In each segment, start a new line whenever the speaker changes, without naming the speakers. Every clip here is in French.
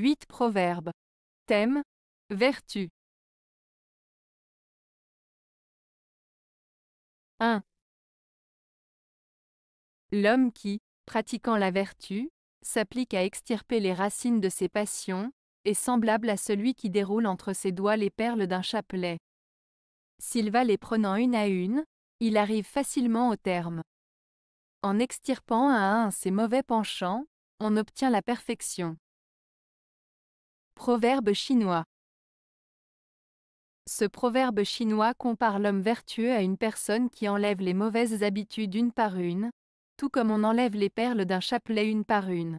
8 Proverbes. Thème Vertu.
1. L'homme qui, pratiquant la vertu, s'applique à extirper les racines de ses passions, est semblable à celui qui déroule entre ses doigts les perles d'un chapelet. S'il va les prenant une à une, il arrive facilement au terme. En extirpant un à un ses mauvais penchants, on obtient la perfection. Proverbe chinois. Ce proverbe chinois compare l'homme vertueux à une personne qui enlève les mauvaises habitudes une par une, tout comme on enlève les perles d'un chapelet une par une.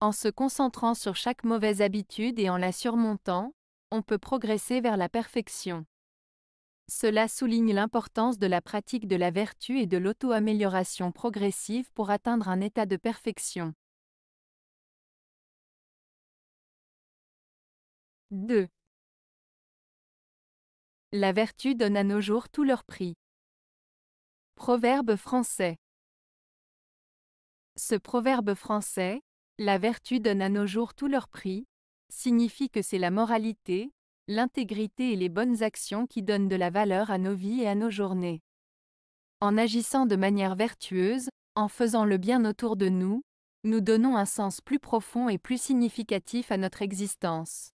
En se concentrant sur chaque mauvaise habitude et en la surmontant, on peut progresser vers la perfection. Cela souligne l'importance de la pratique de la vertu et de l'auto-amélioration progressive pour atteindre un état de perfection.
2. La vertu donne à nos jours tout leur prix.
Proverbe français. Ce proverbe français, la vertu donne à nos jours tout leur prix, signifie que c'est la moralité, l'intégrité et les bonnes actions qui donnent de la valeur à nos vies et à nos journées. En agissant de manière vertueuse, en faisant le bien autour de nous, nous donnons un sens plus profond et plus significatif à notre existence.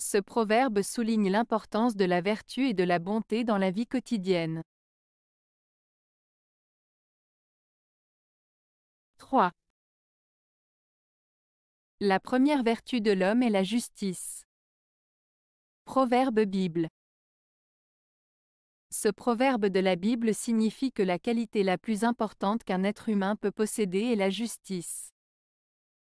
Ce proverbe souligne l'importance de la vertu et de la bonté dans la vie quotidienne.
3. La première vertu de l'homme est la justice.
Proverbe Bible. Ce proverbe de la Bible signifie que la qualité la plus importante qu'un être humain peut posséder est la justice.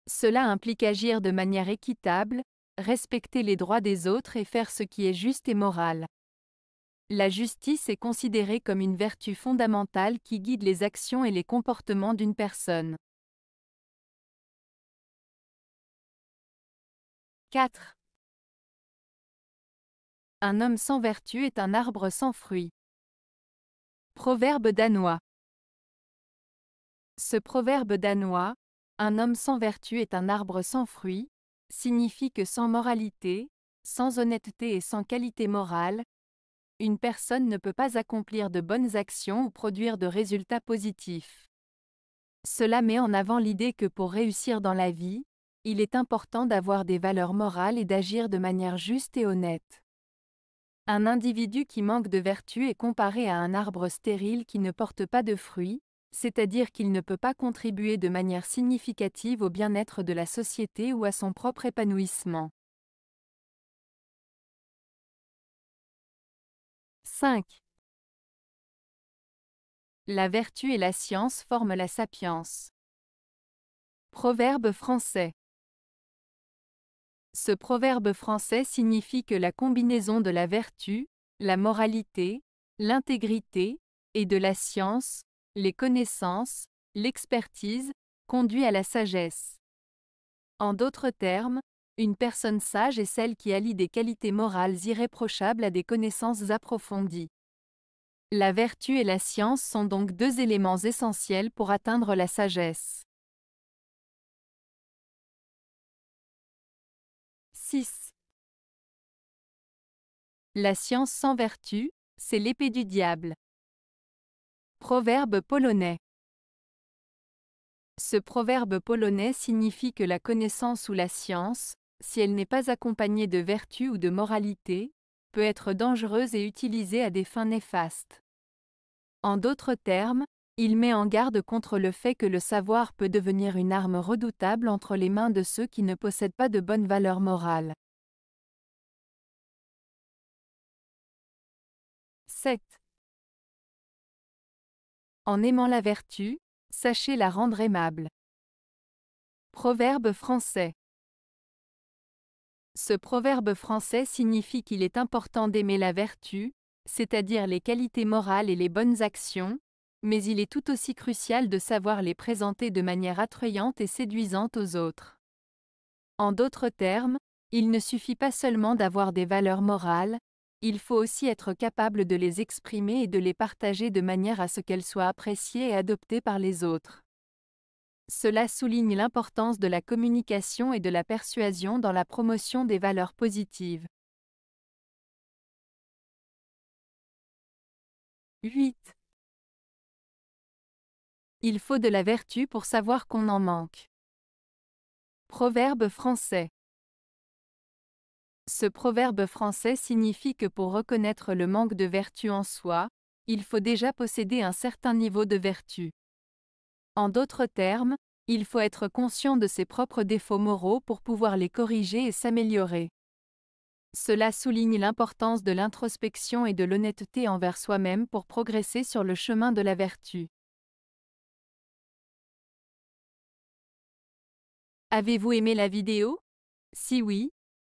Cela implique agir de manière équitable, respecter les droits des autres et faire ce qui est juste et moral. La justice est considérée comme une vertu fondamentale qui guide les actions et les comportements d'une personne.
4. Un homme sans vertu est un arbre sans fruit.
Proverbe danois. Ce proverbe danois, un homme sans vertu est un arbre sans fruit, signifie que sans moralité, sans honnêteté et sans qualité morale, une personne ne peut pas accomplir de bonnes actions ou produire de résultats positifs. Cela met en avant l'idée que pour réussir dans la vie, il est important d'avoir des valeurs morales et d'agir de manière juste et honnête. Un individu qui manque de vertu est comparé à un arbre stérile qui ne porte pas de fruits, c'est-à-dire qu'il ne peut pas contribuer de manière significative au bien-être de la société ou à son propre épanouissement.
5. La vertu et la science forment la sapience.
Proverbe français. Ce proverbe français signifie que la combinaison de la vertu, la moralité, l'intégrité, et de la science, les connaissances, l'expertise, conduit à la sagesse. En d'autres termes, une personne sage est celle qui allie des qualités morales irréprochables à des connaissances approfondies. La vertu et la science sont donc deux éléments essentiels pour atteindre la sagesse.
6. La science sans vertu, c'est l'épée du diable.
Proverbe polonais. Ce proverbe polonais signifie que la connaissance ou la science, si elle n'est pas accompagnée de vertu ou de moralité, peut être dangereuse et utilisée à des fins néfastes. En d'autres termes, il met en garde contre le fait que le savoir peut devenir une arme redoutable entre les mains de ceux qui ne possèdent pas de bonnes valeurs morales.
7. En aimant la vertu, sachez la rendre aimable.
Proverbe français. Ce proverbe français signifie qu'il est important d'aimer la vertu, c'est-à-dire les qualités morales et les bonnes actions, mais il est tout aussi crucial de savoir les présenter de manière attrayante et séduisante aux autres. En d'autres termes, il ne suffit pas seulement d'avoir des valeurs morales, il faut aussi être capable de les exprimer et de les partager de manière à ce qu'elles soient appréciées et adoptées par les autres. Cela souligne l'importance de la communication et de la persuasion dans la promotion des valeurs positives.
8. Il faut de la vertu pour savoir qu'on en manque.
Proverbe français. Ce proverbe français signifie que pour reconnaître le manque de vertu en soi, il faut déjà posséder un certain niveau de vertu. En d'autres termes, il faut être conscient de ses propres défauts moraux pour pouvoir les corriger et s'améliorer. Cela souligne l'importance de l'introspection et de l'honnêteté envers soi-même pour progresser sur le chemin de la vertu. Avez-vous aimé la vidéo Si oui,